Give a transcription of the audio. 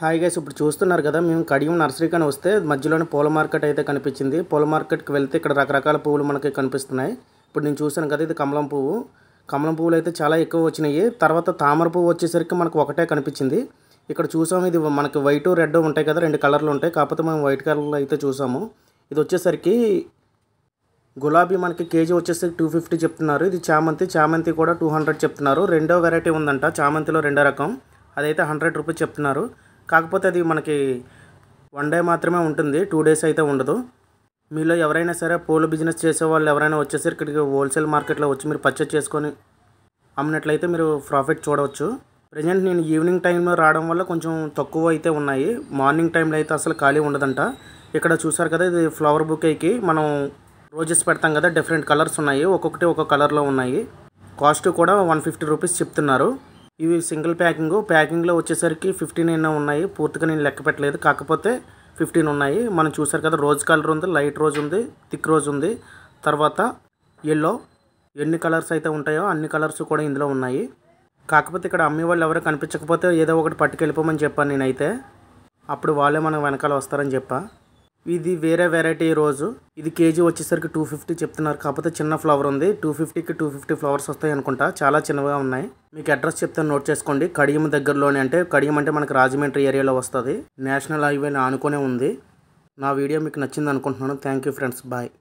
hi guys ఇప్పుడు చూస్తున్నారు కదా మేము కడియం నర్సరీకని వస్తే మధ్యలోనే పూల మార్కెట్ అయితే కనిపించింది పూల మార్కెట్కి వెళ్తే ఇక్కడ రకరకాల పువ్వులు మనకి కనిపిస్తున్నాయి ఇప్పుడు నేను చూసాను కదా ఇది కమలం పువ్వు కమలం పువ్వులు అయితే చాలా ఎక్కువ వచ్చినాయి తర్వాత తామర పువ్వు వచ్చేసరికి మనకు ఒకటే కనిపించింది ఇక్కడ చూసాము ఇది మనకి వైట్ రెడ్ ఉంటాయి కదా రెండు కలర్లు ఉంటాయి కాకపోతే మనం వైట్ కలర్లో అయితే చూసాము ఇది వచ్చేసరికి గులాబీ మనకి కేజీ వచ్చేసరికి టూ ఫిఫ్టీ చెప్తున్నారు ఇది చామంతి చామంతి కూడా టూ హండ్రెడ్ చెప్తున్నారు రెండో వెరైటీ ఉందంట చామంతిలో రెండో రకం అదైతే హండ్రెడ్ రూపీస్ చెప్తున్నారు కాకపోతే అది మనకి వన్ డే మాత్రమే ఉంటుంది టూ డేస్ అయితే ఉండదు మీలో ఎవరైనా సరే పూల బిజినెస్ చేసే వాళ్ళు ఎవరైనా వచ్చేసరికి ఇక్కడికి హోల్సేల్ మార్కెట్లో వచ్చి మీరు పర్చేస్ చేసుకొని అమ్మినట్లయితే మీరు ప్రాఫిట్ చూడవచ్చు ప్రజెంట్ నేను ఈవినింగ్ టైంలో రావడం వల్ల కొంచెం తక్కువ అయితే ఉన్నాయి మార్నింగ్ టైంలో అయితే అసలు ఖాళీ ఉండదంట ఇక్కడ చూసారు కదా ఇది ఫ్లవర్ బుకేకి మనం రోజెస్ పెడతాం కదా డిఫరెంట్ కలర్స్ ఉన్నాయి ఒక్కొక్కటి ఒక్కొక్క కలర్లో ఉన్నాయి కాస్ట్ కూడా వన్ ఫిఫ్టీ రూపీస్ చెప్తున్నారు ఇవి సింగిల్ ప్యాకింగ్ ప్యాకింగ్లో వచ్చేసరికి ఫిఫ్టీన్ అయినా ఉన్నాయి పూర్తిగా నేను లెక్క పెట్టలేదు కాకపోతే ఫిఫ్టీన్ ఉన్నాయి మనం చూసారు కదా రోజ్ కలర్ ఉంది లైట్ రోజ్ ఉంది థిక్ రోజ్ ఉంది తర్వాత ఎల్లో ఎన్ని కలర్స్ అయితే ఉంటాయో అన్ని కలర్స్ కూడా ఇందులో ఉన్నాయి కాకపోతే ఇక్కడ అమ్మే వాళ్ళు ఎవరు కనిపించకపోతే ఏదో ఒకటి పట్టుకెళ్ళిపోమని చెప్పాను నేనైతే అప్పుడు వాళ్ళే మనం వెనకాల వస్తారని చెప్పా ఇది వేరే వెరైటీ రోజు ఇది కేజీ వచ్చేసరికి టూ ఫిఫ్టీ చెప్తున్నారు కాకపోతే చిన్న ఫ్లవర్ ఉంది టూ ఫిఫ్టీకి టూ ఫిఫ్టీ ఫ్లవర్స్ వస్తాయి అనుకుంటా చాలా చిన్నగా ఉన్నాయి మీకు అడ్రస్ చెప్తాను నోట్ చేసుకోండి కడియం దగ్గరలోనే అంటే కడియం అంటే మనకు రాజమండ్రి ఏరియాలో వస్తుంది నేషనల్ హైవే ఆనుకునే ఉంది నా వీడియో మీకు నచ్చింది అనుకుంటున్నాను థ్యాంక్ యూ ఫ్రెండ్స్ బాయ్